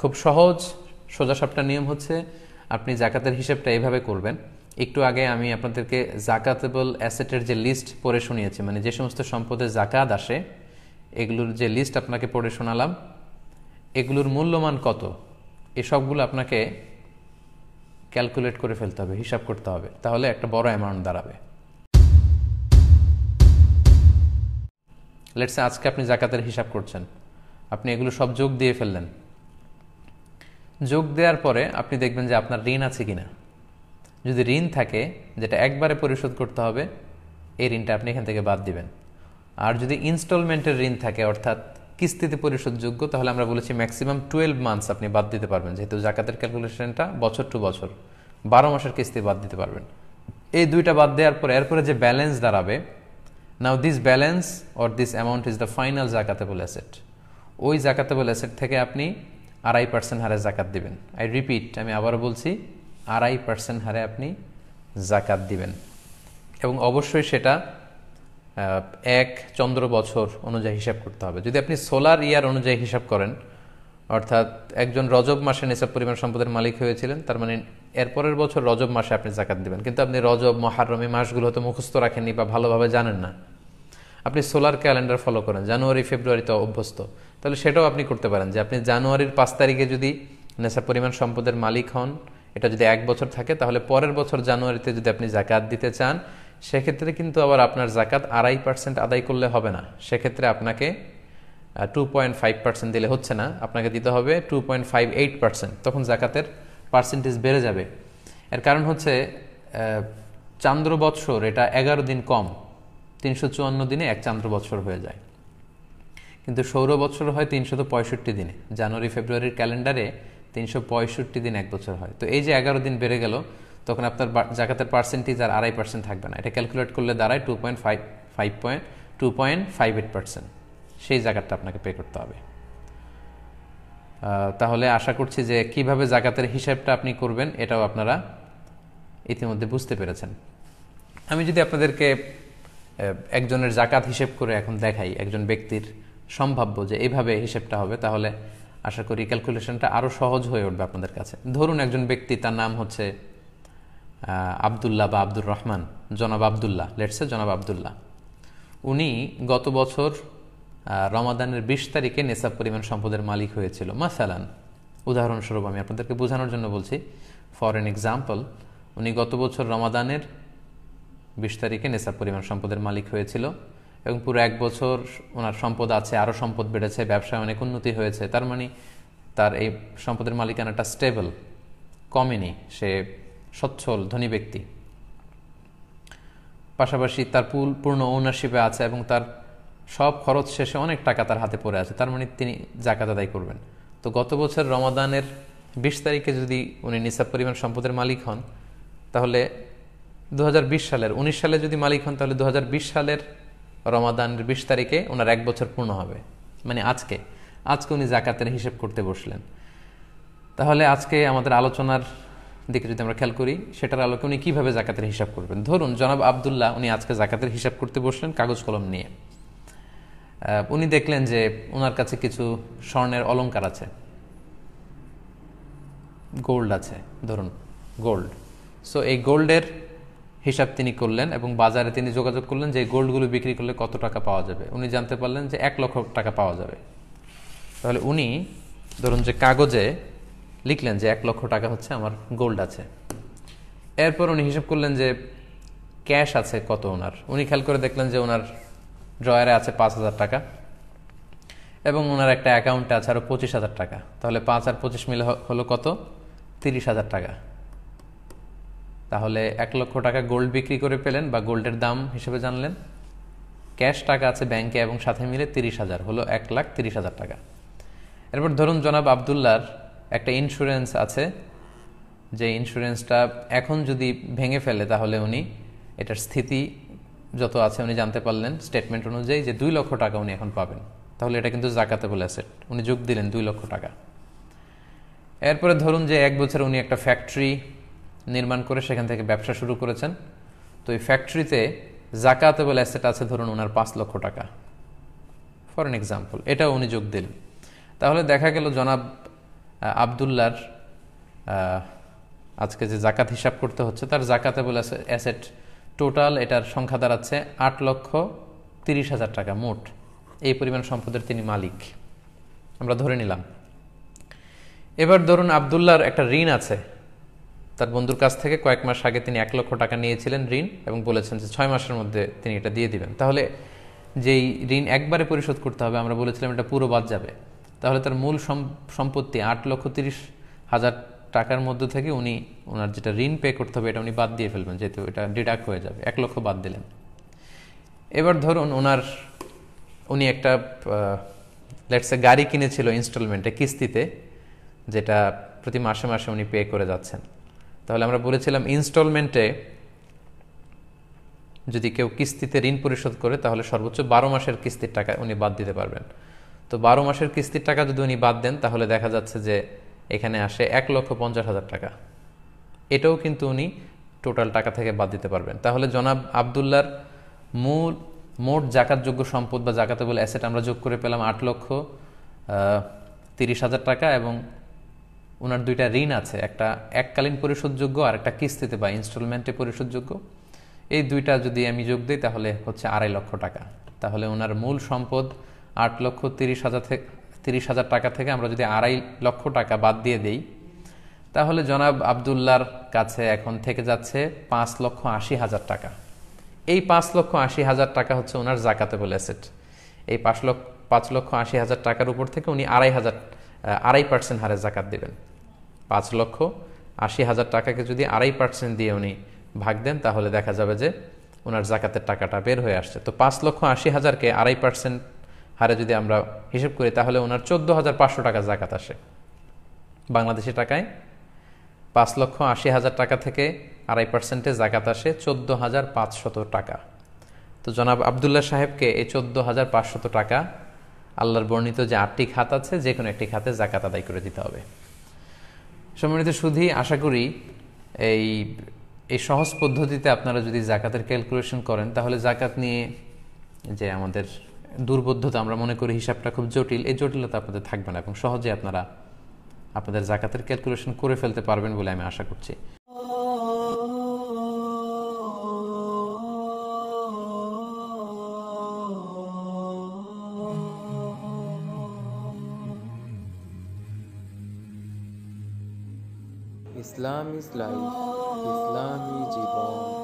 খুব সহজ সোজাসাপটা নিয়ম হচ্ছে আপনি জাকাতের হিসেবটা এভাবে করবেন একটু আগে আমি আপনাদেরকে জাকাতেবল অ্যাসেটের যে লিস্ট পড়ে শুনিয়েছি মানে যে সমস্ত সম্পদের জাকাত আসে এগুলোর যে লিস্ট আপনাকে পড়ে শোনালাম এগুলোর মূল্যমান কত এসবগুলো আপনাকে ক্যালকুলেট করে ফেলতে হবে হিসাব করতে হবে তাহলে একটা বড় অ্যামাউন্ট দাঁড়াবে লেটসে আজকে আপনি জাকাতের হিসাব করছেন আপনি এগুলো সব যোগ দিয়ে ফেললেন যোগ দেওয়ার পরে আপনি দেখবেন যে আপনার ঋণ আছে কিনা যদি ঋণ থাকে যেটা একবারে পরিশোধ করতে হবে এই ঋণটা আপনি এখান থেকে বাদ দিবেন আর যদি ইনস্টলমেন্টের ঋণ থাকে অর্থাৎ কিস্তিতে পরিশোধযোগ্য তাহলে আমরা বলেছি ম্যাক্সিমাম টুয়েলভ মান্থস আপনি বাদ দিতে পারবেন যেহেতু জাকাতের ক্যালকুলেশনটা বছর টু বছর বারো মাসের কিস্তি বাদ দিতে পারবেন এই দুইটা বাদ দেওয়ার পরে এরপরে যে ব্যালেন্স দাঁড়াবে now this balance or this amount is the final জাকাতেবল অ্যাসেট ওই জাকাতেবল অ্যাসেট থেকে আপনি আড়াই পার্সেন্ট হারে জাকাত দিবেন আই রিপিট আমি আবার বলছি আড়াই পার্সেন্ট হারে আপনি জাকাত দিবেন এবং অবশ্যই সেটা এক চন্দ্র বছর অনুযায়ী হিসাব করতে হবে যদি আপনি সোলার ইয়ার অনুযায়ী হিসাব করেন অর্থাৎ একজন রজব মাসে নিসাব পরিমাণ সম্পদের মালিক হয়েছিলেন তার মানে এরপরের বছর রজব মাসে আপনি জাকাত দিবেন কিন্তু আপনি রজব মহারমি মাসগুলো তো মুখস্থ রাখেননি বা ভালোভাবে জানেন না আপনি সোলার ক্যালেন্ডার ফলো করেন জানুয়ারি ফেব্রুয়ারিতে অভ্যস্ত তাহলে সেটাও আপনি করতে পারেন যে আপনি জানুয়ারির পাঁচ তারিখে যদি নেশা পরিমাণ সম্পদের মালিক হন এটা যদি এক বছর থাকে তাহলে পরের বছর জানুয়ারিতে যদি আপনি জাকাত দিতে চান সেক্ষেত্রে কিন্তু আবার আপনার জাকাত আড়াই পার্সেন্ট আদায় করলে হবে না সেক্ষেত্রে আপনাকে টু পয়েন্ট ফাইভ পার্সেন্ট দিলে হচ্ছে না আপনাকে দিতে হবে two point five eight percent তখন জাকাতের পার্সেন্টেজ বেড়ে যাবে এর কারণ হচ্ছে চান্দ্র বৎসর এটা এগারো দিন কম তিনশো চুয়ান্ন দিনে এক চান্দ্র বৎসর হয়ে যায় কিন্তু সৌর বছর হয় তিনশো পঁয়ষট্টি দিনে জানুয়ারি ফেব্রুয়ারির ক্যালেন্ডারে তিনশো পঁয়ষট্টি দিন এক বছর হয় তো এই যে এগারো দিন বেড়ে গেল তখন আপনার জাকাতের পার্সেন্টেজ আর আড়াই পার্সেন্ট থাকবে না এটা ক্যালকুলেট করলে দাঁড়ায় two point five five point two point five eight percent সেই জাকাতটা আপনাকে পে করতে হবে তাহলে আশা করছি যে কিভাবে জাকাতের হিসাবটা আপনি করবেন এটাও আপনারা ইতিমধ্যে বুঝতে পেরেছেন আমি যদি আপনাদেরকে একজনের জাকাত হিসেব করে এখন দেখাই একজন ব্যক্তির সম্ভাব্য যে এইভাবে হিসেবটা হবে তাহলে আশা করি ক্যালকুলেশনটা আরও সহজ হয়ে উঠবে আপনাদের কাছে ধরুন একজন ব্যক্তি তার নাম হচ্ছে আবদুল্লাহ বা আব্দুর রহমান জনাব আবদুল্লাহ লেটসে জনাব আবদুল্লাহ উনি গত বছর রমাদানের বিশ তারিখে নেশাব পরিমাণ সম্পদের মালিক হয়েছিল মাসালান উদাহরণস্বরূপ আমি আপনাদেরকে বোঝানোর জন্য বলছি ফর এন এক্সাম্পল উনি গত বছর রমাদানের বিশ তারিখে নেশাব পরিমাণ সম্পদের মালিক হয়েছিল এবং পুরো এক বছর ওনার সম্পদ আছে আরও সম্পদ বেড়েছে ব্যবসায় অনেক উন্নতি হয়েছে তার মানে তার এই সম্পদের মালিকানাটা স্টেবল কমেনি সে সচ্ছল ধনী ব্যক্তি পাশাপাশি তার পুল পূর্ণ ওনারশিপে আছে এবং তার সব খরচ শেষে অনেক টাকা তার হাতে পড়ে আছে তার মানে তিনি জাকাত আদায় করবেন তো গত বছর রমাদানের বিশ তারিখে যদি উনি নিসাব পরিমাণ সম্পদের মালিক হন তাহলে দু সালের উনিশ সালে যদি মালিক হন তাহলে দু সালের রমাদানের বিশ তারিখে ওনার এক বছর পূর্ণ হবে মানে আজকে আজকে উনি জাকাতের হিসেব করতে বসলেন তাহলে আজকে আমাদের আলোচনার দিকে যদি আমরা খেয়াল করি সেটার আলোকে উনি কীভাবে জাকাতের হিসাব করবেন ধরুন জনাব আবদুল্লাহ উনি আজকে জাকাতের হিসাব করতে বসলেন কাগজ কলম নিয়ে উনি দেখলেন যে ওনার কাছে কিছু স্বর্ণের অলঙ্কার আছে গোল্ড আছে ধরুন গোল্ড সো এই গোল্ডের হিসাব তিনি করলেন এবং বাজারে তিনি যোগাযোগ করলেন যে গোল্ডগুলো বিক্রি করলে কত টাকা পাওয়া যাবে উনি জানতে পারলেন যে এক লক্ষ টাকা পাওয়া যাবে তাহলে উনি ধরুন যে কাগজে লিখলেন যে এক লক্ষ টাকা হচ্ছে আমার গোল্ড আছে এরপর উনি হিসাব করলেন যে ক্যাশ আছে কত ওনার উনি খেয়াল করে দেখলেন যে ওনার ড্রয়ারে আছে পাঁচ হাজার টাকা এবং ওনার একটা অ্যাকাউন্টে আছে আরও পঁচিশ হাজার টাকা তাহলে পাঁচ আর পঁচিশ মিলে হলো কত তিরিশ হাজার টাকা তাহলে এক লক্ষ টাকা গোল্ড বিক্রি করে পেলেন বা গোল্ডের দাম হিসেবে জানলেন ক্যাশ টাকা আছে ব্যাংকে এবং সাথে মিলে তিরিশ হাজার হলো এক লাখ তিরিশ হাজার টাকা এরপর ধরুন জনাব আবদুল্লার একটা ইন্স্যুরেন্স আছে যে ইন্স্যুরেন্সটা এখন যদি ভেঙে ফেলে তাহলে উনি এটার স্থিতি যত আছে উনি জানতে পারলেন স্টেটমেন্ট অনুযায়ী যে দুই লক্ষ টাকা উনি এখন পাবেন তাহলে এটা কিন্তু বলে অ্যাসেট উনি যোগ দিলেন দুই লক্ষ টাকা এরপরে ধরুন যে এক বছর উনি একটা ফ্যাক্টরি নির্মাণ করে সেখান থেকে ব্যবসা শুরু করেছেন তো এই ফ্যাক্টরিতে জাকাতেবল অ্যাসেট আছে ধরুন ওনার পাঁচ লক্ষ টাকা ফর অ্যান এক্সাম্পল এটাও উনি যোগ দিলেন তাহলে দেখা গেল জনাব আবদুল্লার আজকে যে জাকাত হিসাব করতে হচ্ছে তার জাকাতেবল অ্যাসেট টোটাল এটার সংখ্যা দাঁড়াচ্ছে আট লক্ষ তিরিশ হাজার টাকা মোট এই পরিমাণ সম্পদের তিনি মালিক আমরা ধরে নিলাম এবার ধরুন আবদুল্লার একটা ঋণ আছে তার বন্ধুর কাছ থেকে কয়েক মাস আগে তিনি এক লক্ষ টাকা নিয়েছিলেন ঋণ এবং বলেছেন যে ছয় মাসের মধ্যে তিনি এটা দিয়ে দিবেন তাহলে যেই ঋণ একবারে পরিশোধ করতে হবে আমরা বলেছিলাম এটা পুরো বাদ যাবে তাহলে তার মূল সম্পত্তি আট লক্ষ তিরিশ হাজার টাকার মধ্যে থেকে উনি ওনার যেটা ঋণ পে করতে হবে এটা উনি বাদ দিয়ে ফেলবেন যেহেতু এটা ডিডাক্ট হয়ে যাবে এক লক্ষ বাদ দিলেন এবার ধরুন ওনার উনি একটা লেটসে গাড়ি কিনেছিল ইনস্টলমেন্টে কিস্তিতে যেটা প্রতি মাসে মাসে উনি পে করে যাচ্ছেন তাহলে আমরা বলেছিলাম ইনস্টলমেন্টে যদি কেউ কিস্তিতে ঋণ পরিশোধ করে তাহলে সর্বোচ্চ বারো মাসের কিস্তির টাকা উনি বাদ দিতে পারবেন তো বারো মাসের কিস্তির টাকা যদি উনি বাদ দেন তাহলে দেখা যাচ্ছে যে এখানে আসে এক লক্ষ পঞ্চাশ হাজার টাকা এটাও কিন্তু উনি টোটাল টাকা থেকে বাদ দিতে পারবেন তাহলে জনাব আবদুল্লার মূল মোট জাকাতযোগ্য সম্পদ বা জাকাতে বলে অ্যাসেট আমরা যোগ করে পেলাম আট লক্ষ তিরিশ হাজার টাকা এবং ওনার দুইটা ঋণ আছে একটা এককালীন পরিশোধযোগ্য আর একটা কিস্তিতে বা ইনস্টলমেন্টে পরিশোধযোগ্য এই দুইটা যদি আমি যোগ দিই তাহলে হচ্ছে আড়াই লক্ষ টাকা তাহলে ওনার মূল সম্পদ আট লক্ষ তিরিশ হাজার থেকে তিরিশ হাজার টাকা থেকে আমরা যদি আড়াই লক্ষ টাকা বাদ দিয়ে দেই তাহলে জনাব আবদুল্লার কাছে এখন থেকে যাচ্ছে পাঁচ লক্ষ আশি হাজার টাকা এই পাঁচ লক্ষ আশি হাজার টাকা হচ্ছে ওনার জাকাতেবল অ্যাসেট এই পাঁচ লক্ষ পাঁচ লক্ষ আশি হাজার টাকার উপর থেকে উনি আড়াই হাজার আড়াই পার্সেন্ট হারে জাকাত দেবেন পাঁচ লক্ষ আশি হাজার টাকাকে যদি আড়াই পার্সেন্ট দিয়ে উনি ভাগ দেন তাহলে দেখা যাবে যে ওনার জাকাতের টাকাটা বের হয়ে আসছে তো পাঁচ লক্ষ আশি হাজারকে আড়াই পার্সেন্ট হারে যদি আমরা হিসেব করি তাহলে ওনার চোদ্দ হাজার পাঁচশো টাকা জাকাত আসে বাংলাদেশি টাকায় পাঁচ লক্ষ আশি হাজার টাকা থেকে আড়াই পার্সেন্টে জাকাত আসে চোদ্দ হাজার পাঁচশত টাকা তো জনাব আবদুল্লাহ সাহেবকে এই চোদ্দ হাজার পাঁচশত টাকা আল্লাহর বর্ণিত যে আটটি খাত আছে যে কোনো একটি খাতে জাকাত আদায় করে দিতে হবে সম্মানিত সুধী আশা করি এই এই সহজ পদ্ধতিতে আপনারা যদি জাকাতের ক্যালকুলেশন করেন তাহলে জাকাত নিয়ে যে আমাদের দুর্বোধ্যতা আমরা মনে করি হিসাবটা খুব জটিল এই জটিলতা আপনাদের থাকবে না এবং সহজে আপনারা আপনাদের জাকাতের ক্যালকুলেশন করে ফেলতে পারবেন বলে আমি আশা করছি ইসলাম ইস লাইফ ইসলামী জীবন